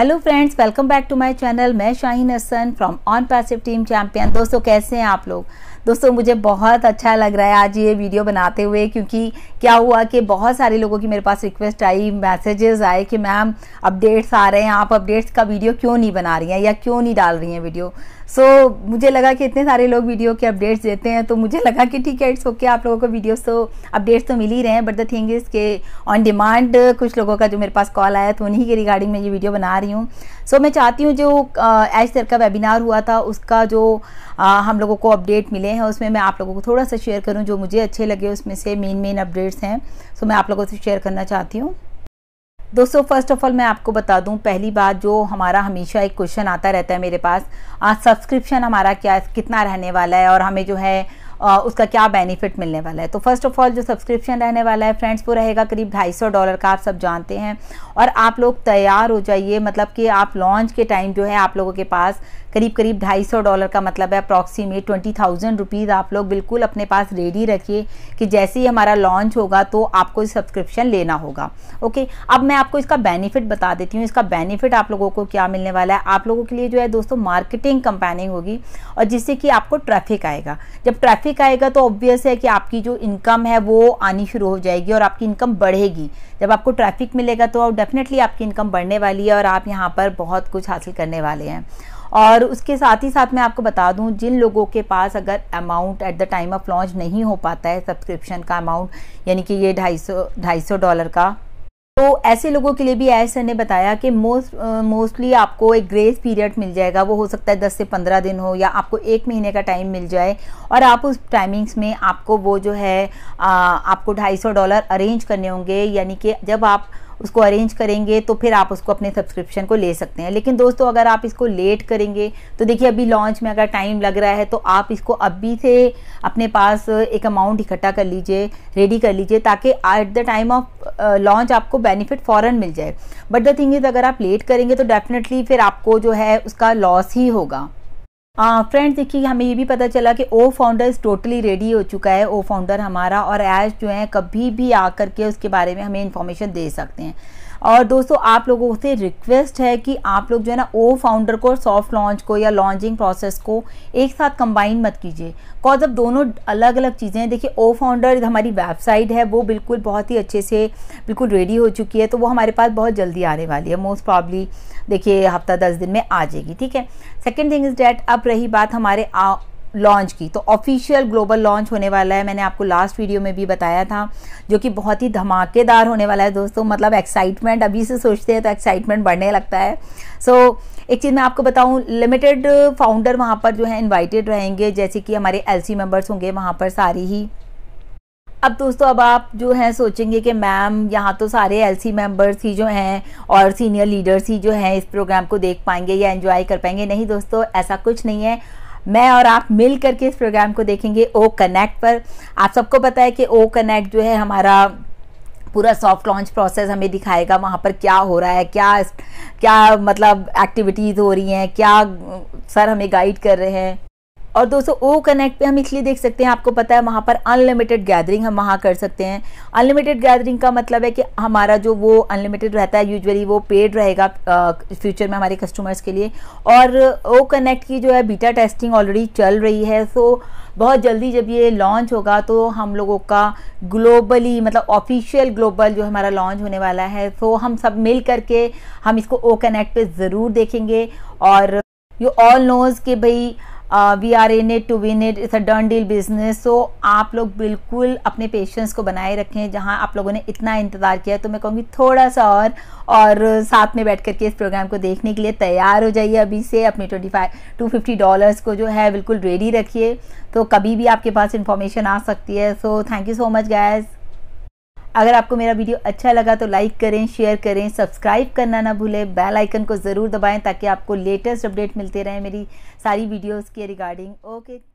hello friends welcome back to my channel मैं Shaheen Hasan from OnPassive team champion दोस्तों कैसे हैं आप लोग दोस्तों मुझे बहुत अच्छा लग रहा है आज ये वीडियो बनाते हुए क्योंकि क्या हुआ कि बहुत सारे लोगों की मेरे पास रिक्वेस्ट आई मैसेजेस आए कि मैम अपडेट्स आ रहे हैं आप अपडेट्स का वीडियो क्यों नहीं बना रही हैं या क्यों नहीं डाल रही हैं वीडियो सो so, मुझे लगा कि इतने सारे लोग वीडियो के अपडेट्स देते हैं तो मुझे लगा कि ठीक है इट्स ओके आप लोगों को वीडियोस तो अपडेट्स तो मिल ही रहे हैं बट द थिंग इज़ के ऑन डिमांड कुछ लोगों का जो मेरे पास कॉल आया तो उन्हीं के रिगार्डिंग मैं ये वीडियो बना रही हूँ सो so, मैं चाहती हूँ जो एच सर का वेबिनार हुआ था उसका जो आ, हम लोगों को अपडेट मिले हैं उसमें मैं आप लोगों को थोड़ा सा शेयर करूँ जो मुझे अच्छे लगे उसमें से मेन मेन अपडेट्स हैं सो so, मैं आप लोगों से शेयर करना चाहती हूँ दोस्तों फर्स्ट ऑफ ऑल मैं आपको बता दूं पहली बात जो हमारा हमेशा एक क्वेश्चन आता रहता है मेरे पास आज सब्सक्रिप्शन हमारा क्या कितना रहने वाला है और हमें जो है उसका क्या बेनिफिट मिलने वाला है तो फर्स्ट ऑफ ऑल जो सब्सक्रिप्शन रहने वाला है फ्रेंड्स वो रहेगा करीब ढाई सौ डॉलर का आप सब जानते हैं और आप लोग तैयार हो जाइए मतलब कि आप लॉन्च के टाइम जो है आप लोगों के पास करीब करीब ढाई सौ डॉलर का मतलब है अप्रॉक्सीमेट ट्वेंटी थाउजेंड रुपीज़ आप लोग बिल्कुल अपने पास रेडी रखिए कि जैसे ही हमारा लॉन्च होगा तो आपको सब्सक्रिप्शन लेना होगा ओके अब मैं आपको इसका बेनिफिट बता देती हूँ इसका बेनिफिट आप लोगों को क्या मिलने वाला है आप लोगों के लिए जो है दोस्तों मार्केटिंग कंपेनिंग होगी और जिससे कि आपको ट्रैफिक आएगा जब ट्रैफिक ट्रैफिक आएगा तो ऑब्वियस है कि आपकी जो इनकम है वो आनी शुरू हो जाएगी और आपकी इनकम बढ़ेगी जब आपको ट्रैफिक मिलेगा तो डेफिनेटली आपकी इनकम बढ़ने वाली है और आप यहाँ पर बहुत कुछ हासिल करने वाले हैं और उसके साथ ही साथ मैं आपको बता दूं जिन लोगों के पास अगर amount at the time of launch नहीं हो पाता है सब्सक्रिप्शन का अमाउंट यानी कि ये ढाई सौ ढाई सौ डॉलर का तो ऐसे लोगों के लिए भी आय सर ने बताया कि मोस्ट मोस्टली आपको एक ग्रेस पीरियड मिल जाएगा वो हो सकता है दस से पंद्रह दिन हो या आपको एक महीने का टाइम मिल जाए और आप उस टाइमिंग्स में आपको वो जो है आ, आपको ढाई सौ डॉलर अरेंज करने होंगे यानी कि जब आप उसको अरेंज करेंगे तो फिर आप उसको अपने सब्सक्रिप्शन को ले सकते हैं लेकिन दोस्तों अगर आप इसको लेट करेंगे तो देखिए अभी लॉन्च में अगर टाइम लग रहा है तो आप इसको अभी से अपने पास एक अमाउंट इकट्ठा कर लीजिए रेडी कर लीजिए ताकि at the time of launch आपको बेनिफिट फ़ॉरन मिल जाए बट द थिंग इज़ अगर आप लेट करेंगे तो डेफिनेटली फिर आपको जो है उसका लॉस ही होगा फ्रेंड्स देखिए हमें ये भी पता चला कि ओ फाउंडर टोटली रेडी हो चुका है ओ फाउंडर हमारा और एज जो है कभी भी आकर के उसके बारे में हमें इन्फॉर्मेशन दे सकते हैं और दोस्तों आप लोगों से रिक्वेस्ट है कि आप लोग जो है ना ओ फाउंडर को सॉफ्ट लॉन्च को या लॉन्चिंग प्रोसेस को एक साथ कंबाइन मत कीजिए कॉज अब दोनों अलग अलग चीज़ें हैं देखिए ओ फाउंडर हमारी वेबसाइट है वो बिल्कुल बहुत ही अच्छे से बिल्कुल रेडी हो चुकी है तो वो हमारे पास बहुत जल्दी आने वाली है मोस्ट प्रॉब्ली देखिए हफ्ता दस दिन में आ जाएगी ठीक है सेकेंड थिंग इज़ डैट अब रही बात हमारे लॉन्च की तो ऑफिशियल ग्लोबल लॉन्च होने वाला है मैंने आपको लास्ट वीडियो में भी बताया था जो कि बहुत ही धमाकेदार होने वाला है दोस्तों मतलब एक्साइटमेंट अभी से सोचते हैं तो एक्साइटमेंट बढ़ने लगता है सो so, एक चीज़ मैं आपको बताऊं लिमिटेड फाउंडर वहाँ पर जो है इनवाइटेड रहेंगे जैसे कि हमारे एल मेंबर्स होंगे वहाँ पर सारी ही अब दोस्तों अब आप जो हैं सोचेंगे कि मैम यहाँ तो सारे एलसी मेंबर्स ही जो हैं और सीनियर लीडर्स ही जो हैं इस प्रोग्राम को देख पाएंगे या एंजॉय कर पाएंगे नहीं दोस्तों ऐसा कुछ नहीं है मैं और आप मिल करके इस प्रोग्राम को देखेंगे ओ कनेक्ट पर आप सबको पता है कि ओ कनेक्ट जो है हमारा पूरा सॉफ्ट लॉन्च प्रोसेस हमें दिखाएगा वहाँ पर क्या हो रहा है क्या क्या मतलब एक्टिविटीज़ हो रही हैं क्या सर हमें गाइड कर रहे हैं और दोस्तों ओ कनेक्ट पे हम इसलिए देख सकते हैं आपको पता है वहाँ पर अनलिमिटेड गैदरिंग हम वहाँ कर सकते हैं अनलिमिटेड गैदरिंग का मतलब है कि हमारा जो वो अनलिमिटेड रहता है यूजुअली वो पेड रहेगा फ्यूचर में हमारे कस्टमर्स के लिए और ओ कनेक्ट की जो है बीटा टेस्टिंग ऑलरेडी चल रही है सो बहुत जल्दी जब ये लॉन्च होगा तो हम लोगों का ग्लोबली मतलब ऑफिशियल ग्लोबल जो हमारा लॉन्च होने वाला है सो हम सब मिल करके हम इसको ओ कनेक्ट पर ज़रूर देखेंगे और यू ऑल नोज़ कि भाई we are in it to win it it's a done deal business so आप लोग बिल्कुल अपने पेशेंस को बनाए रखें जहाँ आप लोगों ने इतना इंतज़ार किया तो मैं कहूँगी थोड़ा सा और और साथ में बैठ करके इस प्रोग्राम को देखने के लिए तैयार हो जाइए अभी से अपने twenty five to fifty dollars को जो है बिल्कुल रेडी रखिए तो कभी भी आपके पास इन्फॉर्मेशन आ सकती है so thank you so much guys अगर आपको मेरा वीडियो अच्छा लगा तो लाइक करें शेयर करें सब्सक्राइब करना ना भूलें बेल आइकन को ज़रूर दबाएं ताकि आपको लेटेस्ट अपडेट मिलते रहें मेरी सारी वीडियोस के रिगार्डिंग ओके